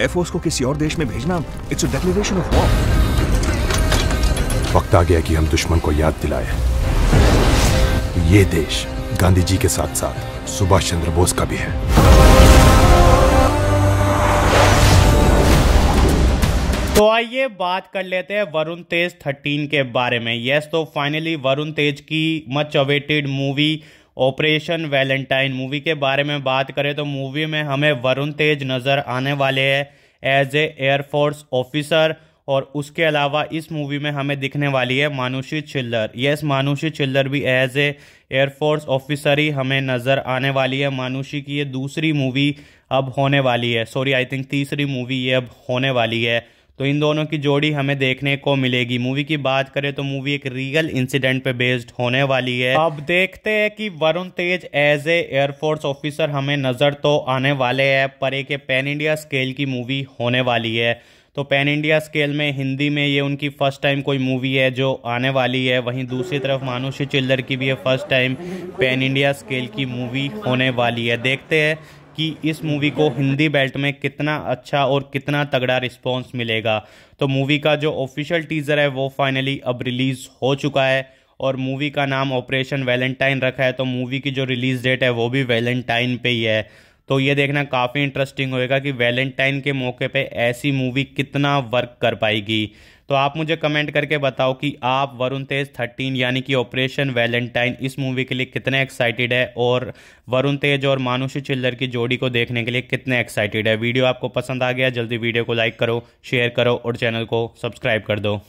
air force को किसी और देश में भेजना it's a declaration of war वक्त आ गया कि हम दुश्मन को याद दिलाए ये देश गांधी जी के साथ साथ सुभाष चंद्र बोस का भी है तो आइए बात कर लेते हैं वरुण तेज 13 के बारे में यस तो फाइनली वरुण तेज की much awaited movie operation Valentine movie के बारे में बात करें तो मूवी में हमें वरुण तेज नज़र आने वाले हैं एज ए एयरफोर्स ऑफिसर और उसके अलावा इस मूवी में हमें दिखने वाली है मानुषी छिल्लर यस मानुषी छिल्लर भी एज ए एयरफोर्स ऑफिसर ही हमें नज़र आने वाली है मानुषी की ये दूसरी मूवी अब होने वाली है सॉरी आई थिंक तीसरी मूवी ये अब होने वाली है तो इन दोनों की जोड़ी हमें देखने को मिलेगी मूवी की बात करें तो मूवी एक रियल इंसिडेंट पे बेस्ड होने वाली है अब देखते हैं कि Varun Tej as a air force officer हमें नजर तो आने वाले हैं पर एक पैन इंडिया स्केल की मूवी होने वाली है तो पैन इंडिया स्केल में हिंदी में ये उनकी फ़र्स्ट टाइम कोई मूवी है जो आने वाली है वहीं दूसरी तरफ मानुषी चिल्डर की भी ये first time pan India scale की मूवी होने वाली है देखते हैं कि इस मूवी को हिंदी बेल्ट में कितना अच्छा और कितना तगड़ा रिस्पॉन्स मिलेगा तो मूवी का जो ऑफिशियल टीज़र है वो फाइनली अब रिलीज़ हो चुका है और मूवी का नाम ऑपरेशन वैलेंटाइन रखा है तो मूवी की जो रिलीज़ डेट है वो भी वैलेंटाइन पे ही है तो ये देखना काफ़ी इंटरेस्टिंग होएगा कि वैलेंटाइन के मौके पे ऐसी मूवी कितना वर्क कर पाएगी तो आप मुझे कमेंट करके बताओ कि आप वरुण तेज थर्टीन यानी कि ऑपरेशन वैलेंटाइन इस मूवी के लिए कितने एक्साइटेड है और वरुण तेज और मानुषी चिल्लर की जोड़ी को देखने के लिए कितने एक्साइटेड है वीडियो आपको पसंद आ गया जल्दी वीडियो को लाइक करो शेयर करो और चैनल को सब्सक्राइब कर दो